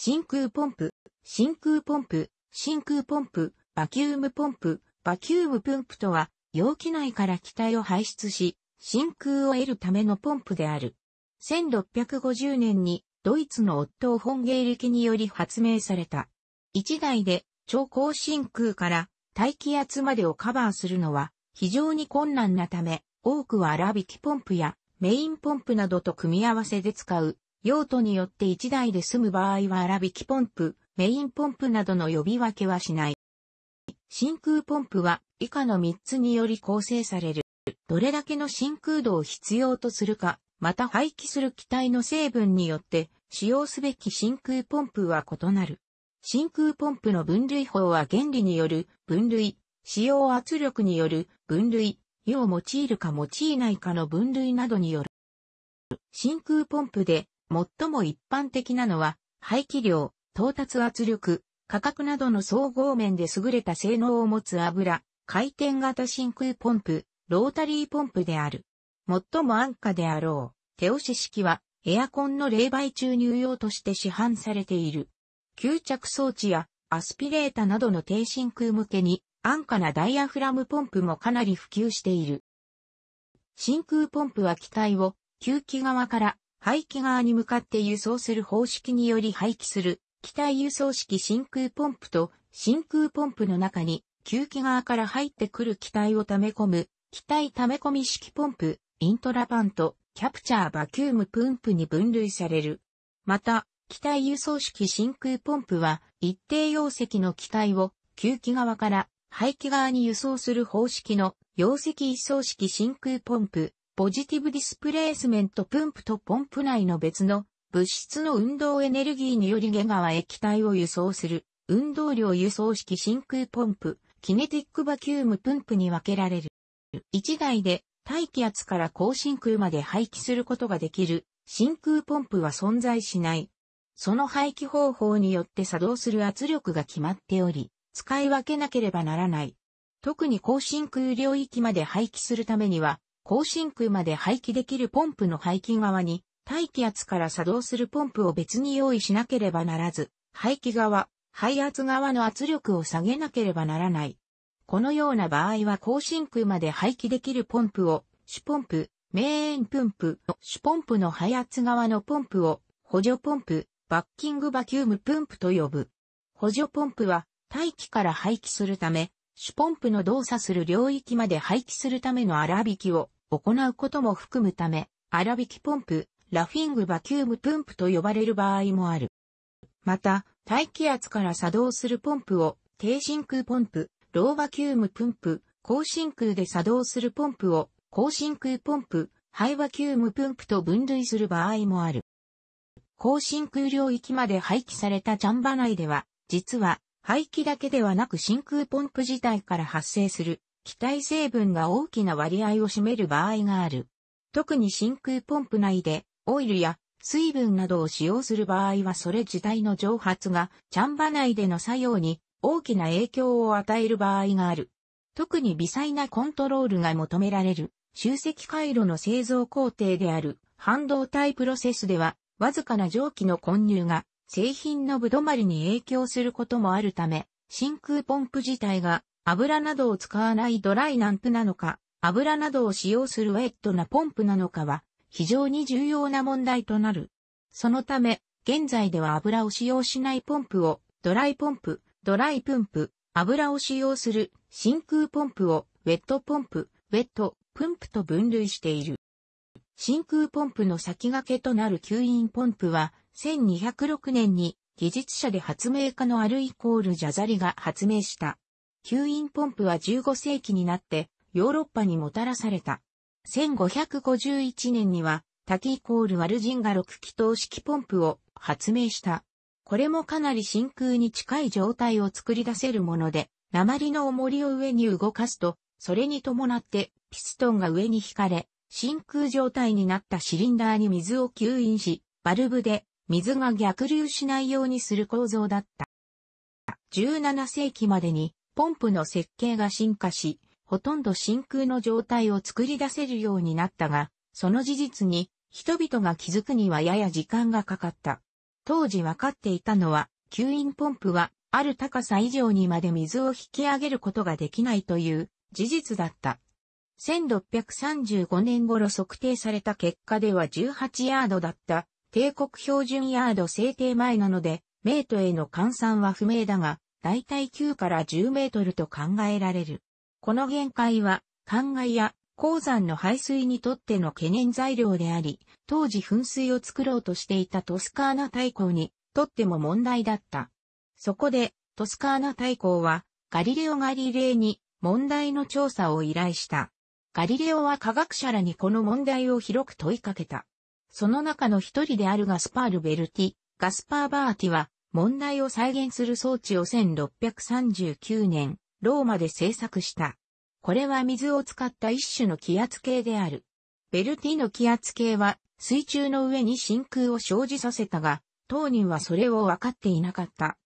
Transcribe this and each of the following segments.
真空ポンプ、真空ポンプ、真空ポンプ、バキュームポンプ、バキュームポンプとは、容器内から気体を排出し、真空を得るためのポンプである。1650年にドイツの夫を本芸歴ンゲリキにより発明された。一台で超高真空から大気圧までをカバーするのは非常に困難なため、多くは粗挽きポンプやメインポンプなどと組み合わせで使う用途によって1台で済む場合は粗挽きポンプ、メインポンプなどの呼び分けはしない。真空ポンプは以下の3つにより構成される。どれだけの真空度を必要とするか、また廃棄する機体の成分によって使用すべき真空ポンプは異なる。真空ポンプの分類法は原理による分類、使用圧力による分類、用を用いるか用いないかの分類などによる。真空ポンプで最も一般的なのは、排気量、到達圧力、価格などの総合面で優れた性能を持つ油、回転型真空ポンプ、ロータリーポンプである。最も安価であろう、手押し式は、エアコンの冷媒注入用として市販されている。吸着装置やアスピレータなどの低真空向けに安価なダイヤフラムポンプもかなり普及している。真空ポンプは機体を吸気側から排気側に向かって輸送する方式により排気する、機体輸送式真空ポンプと、真空ポンプの中に、吸気側から入ってくる機体を溜め込む、機体溜め込み式ポンプ、イントラパント、キャプチャーバキュームプンプに分類される。また、機体輸送式真空ポンプは、一定容積の機体を、吸気側から排気側に輸送する方式の、容積輸送式真空ポンプ、ポジティブディスプレイスメントプンプとポンプ内の別の物質の運動エネルギーにより下側液体を輸送する運動量輸送式真空ポンプ、キネティックバキュームプンプに分けられる。1台で大気圧から高真空まで排気することができる真空ポンプは存在しない。その排気方法によって作動する圧力が決まっており、使い分けなければならない。特に高真空領域まで排気するためには、後進区まで排気できるポンプの排気側に、大気圧から作動するポンプを別に用意しなければならず、排気側、排圧側の圧力を下げなければならない。このような場合は後進区まで排気できるポンプを、主ポンプ、メーンプンプ、主ポンプの排圧側のポンプを、補助ポンプ、バッキングバキュームプンプと呼ぶ。補助ポンプは、大気から排気するため、主ポンプの動作する領域まで排気するための粗引きを、行うことも含むため、粗挽きポンプ、ラフィングバキュームプンプと呼ばれる場合もある。また、大気圧から作動するポンプを、低真空ポンプ、ローバキュームプンプ、高真空で作動するポンプを、高真空ポンプ、ハイバキュームプンプと分類する場合もある。高真空領域まで廃棄されたチャンバ内では、実は、排気だけではなく真空ポンプ自体から発生する気体成分が大きな割合を占める場合がある。特に真空ポンプ内で、オイルや水分などを使用する場合はそれ自体の蒸発が、チャンバ内での作用に大きな影響を与える場合がある。特に微細なコントロールが求められる、集積回路の製造工程である、半導体プロセスでは、わずかな蒸気の混入が、製品のぶどまりに影響することもあるため、真空ポンプ自体が油などを使わないドライランプなのか、油などを使用するウェットなポンプなのかは、非常に重要な問題となる。そのため、現在では油を使用しないポンプを、ドライポンプ、ドライプンプ、油を使用する真空ポンプを、ウェットポンプ、ウェット、プンプと分類している。真空ポンプの先駆けとなる吸引ポンプは、1206年に技術者で発明家のアルイコールジャザリが発明した。吸引ポンプは15世紀になってヨーロッパにもたらされた。1551年にはタキーコールワルジンが6気筒式ポンプを発明した。これもかなり真空に近い状態を作り出せるもので、鉛の重りを上に動かすと、それに伴ってピストンが上に引かれ、真空状態になったシリンダーに水を吸引し、バルブで水が逆流しないようにする構造だった。17世紀までにポンプの設計が進化し、ほとんど真空の状態を作り出せるようになったが、その事実に人々が気づくにはやや時間がかかった。当時分かっていたのは、吸引ポンプはある高さ以上にまで水を引き上げることができないという事実だった。1635年頃測定された結果では18ヤードだった帝国標準ヤード制定前なので、メートへの換算は不明だが、だいたい9から10メートルと考えられる。この限界は、灌漑や鉱山の排水にとっての懸念材料であり、当時噴水を作ろうとしていたトスカーナ大公にとっても問題だった。そこで、トスカーナ大公は、ガリレオ・ガリレイに問題の調査を依頼した。ガリレオは科学者らにこの問題を広く問いかけた。その中の一人であるガスパール・ベルティ、ガスパー・バーティは、問題を再現する装置を1639年、ローマで制作した。これは水を使った一種の気圧計である。ベルティの気圧計は水中の上に真空を生じさせたが、当人はそれを分かっていなかった。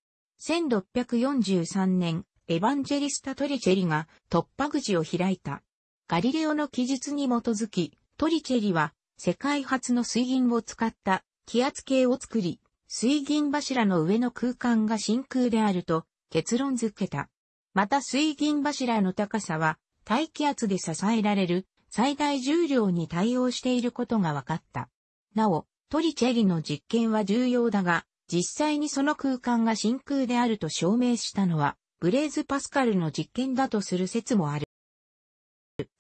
1643年、エヴァンジェリスタ・トリチェリが突破口を開いた。ガリレオの記述に基づき、トリチェリは世界初の水銀を使った気圧計を作り、水銀柱の上の空間が真空であると結論付けた。また水銀柱の高さは大気圧で支えられる最大重量に対応していることが分かった。なお、トリチェリの実験は重要だが、実際にその空間が真空であると証明したのは、ブレーズ・パスカルの実験だとする説もある。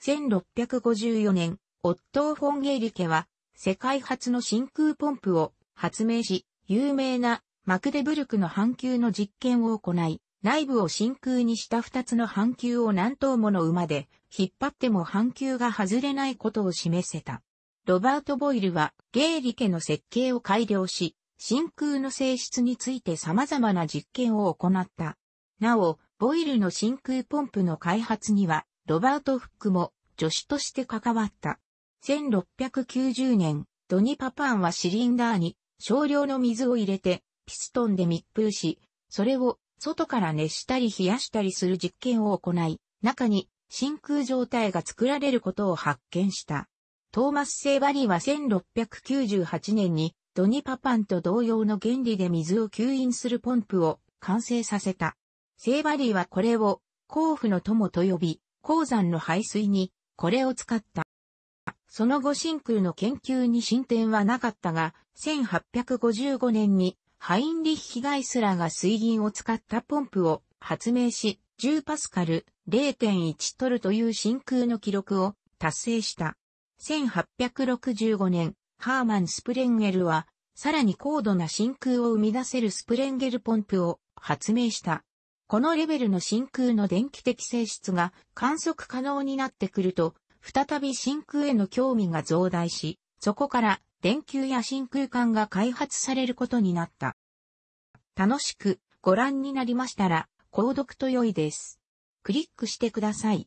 1654年、オットー・フォン・ゲイリケは、世界初の真空ポンプを発明し、有名なマクデブルクの半球の実験を行い、内部を真空にした二つの半球を何頭もの馬で引っ張っても半球が外れないことを示せた。ロバート・ボイルはゲーリ家の設計を改良し、真空の性質について様々な実験を行った。なお、ボイルの真空ポンプの開発には、ロバート・フックも助手として関わった。1690年、ドニパパンはシリンダーに少量の水を入れて、ピストンで密封し、それを外から熱したり冷やしたりする実験を行い、中に真空状態が作られることを発見した。トーマス・セーバリーは1698年にドニパパンと同様の原理で水を吸引するポンプを完成させた。セーバリーはこれを甲府の友と呼び、鉱山の排水にこれを使った。その後真空の研究に進展はなかったが、1855年にハインリッヒ・ガイスラーが水銀を使ったポンプを発明し、10パスカル0.1トルという真空の記録を達成した。1865年、ハーマン・スプレンゲルは、さらに高度な真空を生み出せるスプレンゲルポンプを発明した。このレベルの真空の電気的性質が観測可能になってくると、再び真空への興味が増大し、そこから電球や真空管が開発されることになった。楽しくご覧になりましたら、購読と良いです。クリックしてください。